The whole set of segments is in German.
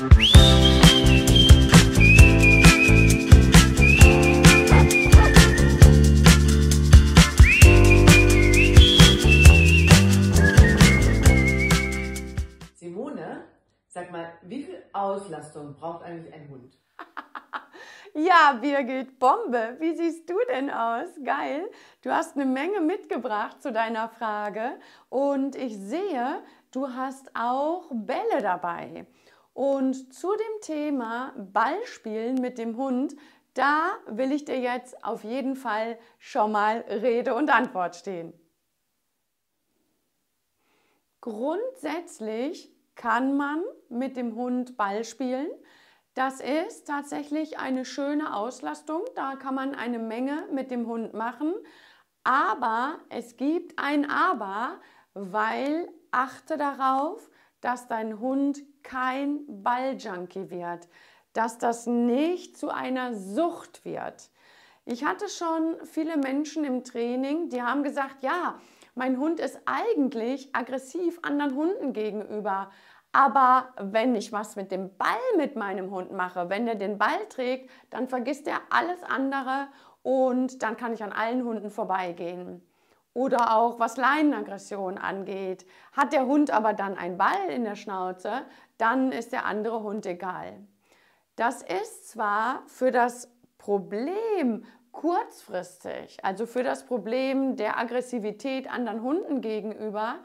Simone, sag mal, wie viel Auslastung braucht eigentlich ein Hund? Ja, Birgit, Bombe. Wie siehst du denn aus? Geil. Du hast eine Menge mitgebracht zu deiner Frage und ich sehe, du hast auch Bälle dabei. Und zu dem Thema Ballspielen mit dem Hund, da will ich dir jetzt auf jeden Fall schon mal Rede und Antwort stehen. Grundsätzlich kann man mit dem Hund Ball spielen. Das ist tatsächlich eine schöne Auslastung. Da kann man eine Menge mit dem Hund machen. Aber es gibt ein Aber, weil achte darauf, dass dein Hund kein Balljunkie wird, dass das nicht zu einer Sucht wird. Ich hatte schon viele Menschen im Training, die haben gesagt, ja, mein Hund ist eigentlich aggressiv anderen Hunden gegenüber. Aber wenn ich was mit dem Ball mit meinem Hund mache, wenn der den Ball trägt, dann vergisst er alles andere und dann kann ich an allen Hunden vorbeigehen. Oder auch was Leinenaggression angeht. Hat der Hund aber dann einen Ball in der Schnauze, dann ist der andere Hund egal. Das ist zwar für das Problem kurzfristig, also für das Problem der Aggressivität anderen Hunden gegenüber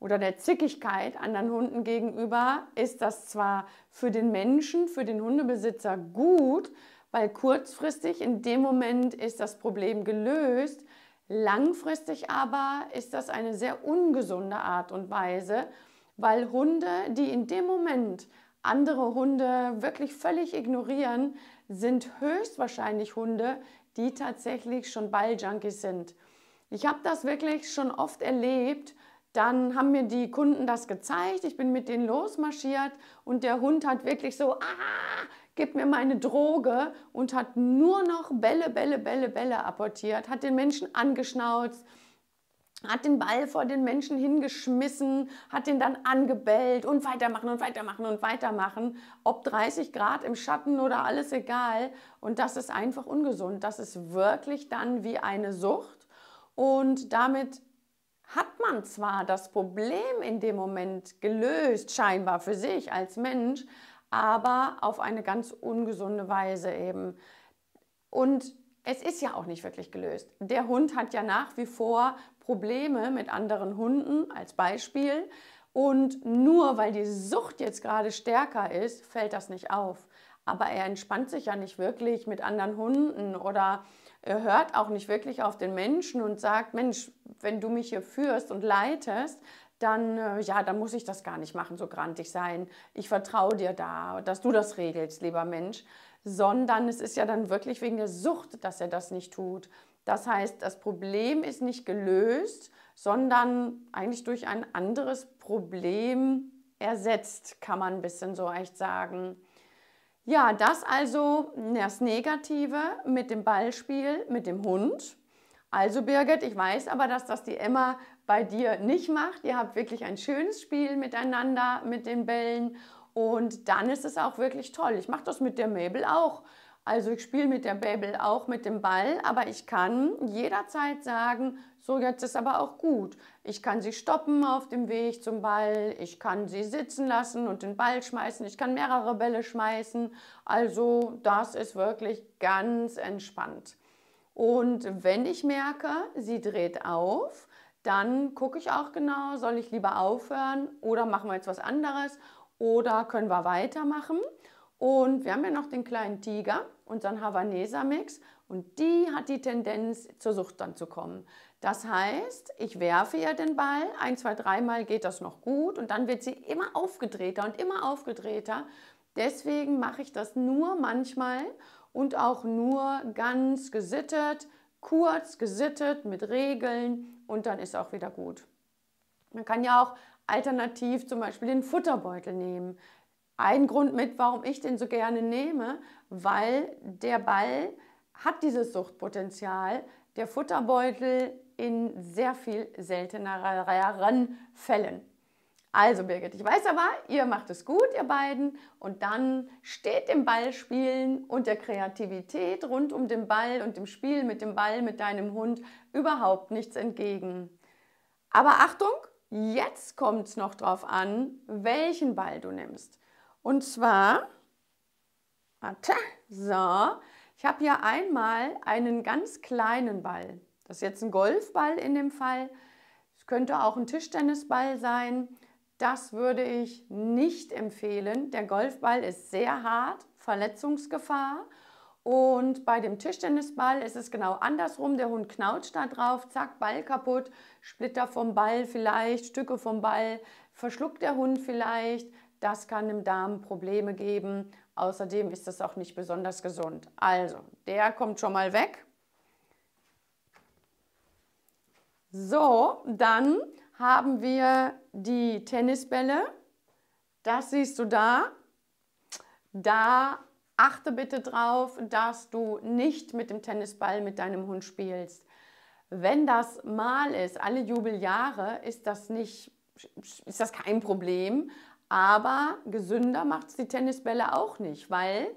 oder der Zickigkeit anderen Hunden gegenüber, ist das zwar für den Menschen, für den Hundebesitzer gut, weil kurzfristig in dem Moment ist das Problem gelöst, Langfristig aber ist das eine sehr ungesunde Art und Weise, weil Hunde, die in dem Moment andere Hunde wirklich völlig ignorieren, sind höchstwahrscheinlich Hunde, die tatsächlich schon Balljunkies sind. Ich habe das wirklich schon oft erlebt. Dann haben mir die Kunden das gezeigt. Ich bin mit denen losmarschiert und der Hund hat wirklich so ah, gib mir meine Droge und hat nur noch Bälle, Bälle, Bälle, Bälle apportiert, hat den Menschen angeschnauzt, hat den Ball vor den Menschen hingeschmissen, hat den dann angebellt und weitermachen und weitermachen und weitermachen, ob 30 Grad im Schatten oder alles egal. Und das ist einfach ungesund. Das ist wirklich dann wie eine Sucht. Und damit hat man zwar das Problem in dem Moment gelöst, scheinbar für sich als Mensch, aber auf eine ganz ungesunde Weise eben. Und es ist ja auch nicht wirklich gelöst. Der Hund hat ja nach wie vor Probleme mit anderen Hunden als Beispiel. Und nur weil die Sucht jetzt gerade stärker ist, fällt das nicht auf. Aber er entspannt sich ja nicht wirklich mit anderen Hunden oder er hört auch nicht wirklich auf den Menschen und sagt, Mensch, wenn du mich hier führst und leitest, dann, äh, ja, dann muss ich das gar nicht machen, so grantig sein. Ich vertraue dir da, dass du das regelst, lieber Mensch. Sondern es ist ja dann wirklich wegen der Sucht, dass er das nicht tut. Das heißt, das Problem ist nicht gelöst, sondern eigentlich durch ein anderes Problem ersetzt, kann man ein bisschen so echt sagen. Ja, das also das Negative mit dem Ballspiel, mit dem Hund. Also Birgit, ich weiß aber, dass das die Emma bei dir nicht macht. Ihr habt wirklich ein schönes Spiel miteinander mit den Bällen und dann ist es auch wirklich toll. Ich mache das mit der Mabel auch. Also ich spiele mit der Babel auch mit dem Ball, aber ich kann jederzeit sagen, so jetzt ist aber auch gut. Ich kann sie stoppen auf dem Weg zum Ball, ich kann sie sitzen lassen und den Ball schmeißen, ich kann mehrere Bälle schmeißen. Also das ist wirklich ganz entspannt. Und wenn ich merke, sie dreht auf, dann gucke ich auch genau, soll ich lieber aufhören oder machen wir jetzt was anderes oder können wir weitermachen. Und wir haben ja noch den kleinen Tiger, unseren Havaneser-Mix und die hat die Tendenz, zur Sucht dann zu kommen. Das heißt, ich werfe ihr den Ball, ein, zwei, dreimal geht das noch gut und dann wird sie immer aufgedrehter und immer aufgedrehter. Deswegen mache ich das nur manchmal und auch nur ganz gesittet, kurz, gesittet, mit Regeln und dann ist auch wieder gut. Man kann ja auch alternativ zum Beispiel den Futterbeutel nehmen. Ein Grund mit, warum ich den so gerne nehme, weil der Ball hat dieses Suchtpotenzial. Der Futterbeutel in sehr viel selteneren Fällen. Also Birgit, ich weiß aber, ihr macht es gut, ihr beiden. Und dann steht dem Ballspielen und der Kreativität rund um den Ball und dem Spiel mit dem Ball, mit deinem Hund überhaupt nichts entgegen. Aber Achtung, jetzt kommt es noch drauf an, welchen Ball du nimmst. Und zwar, warte, so, ich habe hier einmal einen ganz kleinen Ball. Das ist jetzt ein Golfball in dem Fall. Es könnte auch ein Tischtennisball sein das würde ich nicht empfehlen. Der Golfball ist sehr hart, Verletzungsgefahr. Und bei dem Tischtennisball ist es genau andersrum. Der Hund knautscht da drauf, zack, Ball kaputt, Splitter vom Ball vielleicht, Stücke vom Ball, verschluckt der Hund vielleicht. Das kann dem Darm Probleme geben. Außerdem ist das auch nicht besonders gesund. Also, der kommt schon mal weg. So, dann haben wir die Tennisbälle. Das siehst du da. Da achte bitte drauf, dass du nicht mit dem Tennisball mit deinem Hund spielst. Wenn das mal ist, alle Jubeljahre, ist das nicht, ist das kein Problem. Aber gesünder macht es die Tennisbälle auch nicht, weil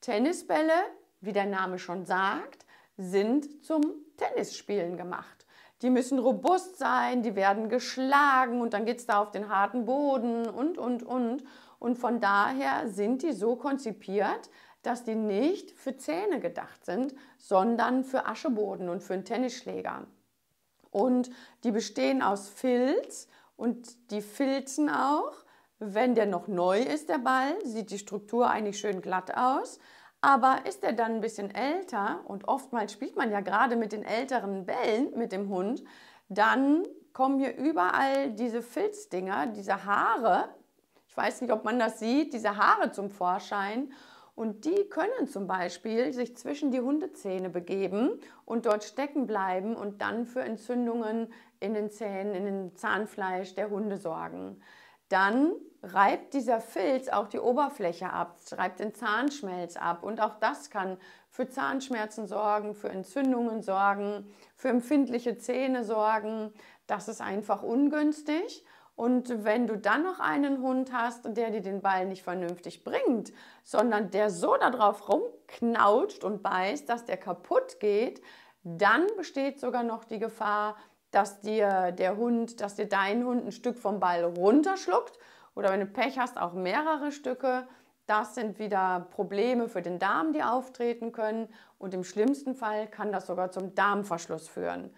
Tennisbälle, wie der Name schon sagt, sind zum Tennisspielen gemacht die müssen robust sein, die werden geschlagen und dann geht es da auf den harten Boden und, und, und. Und von daher sind die so konzipiert, dass die nicht für Zähne gedacht sind, sondern für Ascheboden und für einen Tennisschläger. Und die bestehen aus Filz und die filzen auch. Wenn der noch neu ist, der Ball, sieht die Struktur eigentlich schön glatt aus. Aber ist er dann ein bisschen älter und oftmals spielt man ja gerade mit den älteren Bällen mit dem Hund, dann kommen hier überall diese Filzdinger, diese Haare. Ich weiß nicht, ob man das sieht, diese Haare zum Vorschein. Und die können zum Beispiel sich zwischen die Hundezähne begeben und dort stecken bleiben und dann für Entzündungen in den Zähnen, in dem Zahnfleisch der Hunde sorgen dann reibt dieser Filz auch die Oberfläche ab, reibt den Zahnschmelz ab und auch das kann für Zahnschmerzen sorgen, für Entzündungen sorgen, für empfindliche Zähne sorgen. Das ist einfach ungünstig. Und wenn du dann noch einen Hund hast, der dir den Ball nicht vernünftig bringt, sondern der so darauf rumknautscht und beißt, dass der kaputt geht, dann besteht sogar noch die Gefahr, dass dir der Hund, dass dir dein Hund ein Stück vom Ball runterschluckt oder wenn du Pech hast, auch mehrere Stücke. Das sind wieder Probleme für den Darm, die auftreten können und im schlimmsten Fall kann das sogar zum Darmverschluss führen.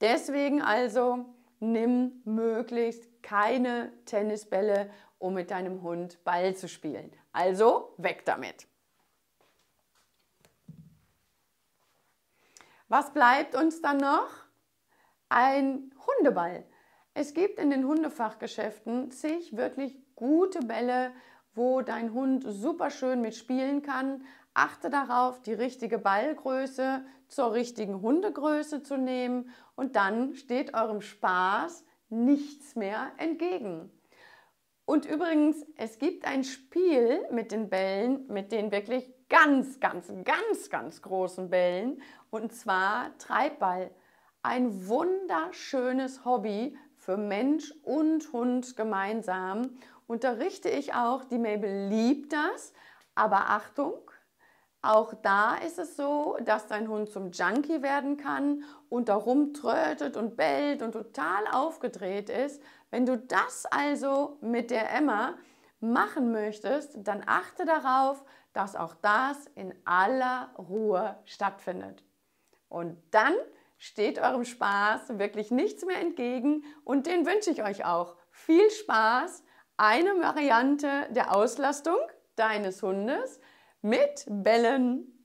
Deswegen also nimm möglichst keine Tennisbälle, um mit deinem Hund Ball zu spielen. Also weg damit. Was bleibt uns dann noch? ein Hundeball. Es gibt in den Hundefachgeschäften zig wirklich gute Bälle, wo dein Hund super schön mitspielen kann. Achte darauf, die richtige Ballgröße zur richtigen Hundegröße zu nehmen und dann steht eurem Spaß nichts mehr entgegen. Und übrigens, es gibt ein Spiel mit den Bällen, mit den wirklich ganz, ganz, ganz, ganz großen Bällen und zwar Treibball. Ein wunderschönes Hobby für Mensch und Hund gemeinsam. Unterrichte ich auch, die Mabel liebt das, aber Achtung, auch da ist es so, dass dein Hund zum Junkie werden kann und darum trötet und bellt und total aufgedreht ist. Wenn du das also mit der Emma machen möchtest, dann achte darauf, dass auch das in aller Ruhe stattfindet. Und dann steht eurem Spaß wirklich nichts mehr entgegen und den wünsche ich euch auch. Viel Spaß, eine Variante der Auslastung deines Hundes mit Bellen.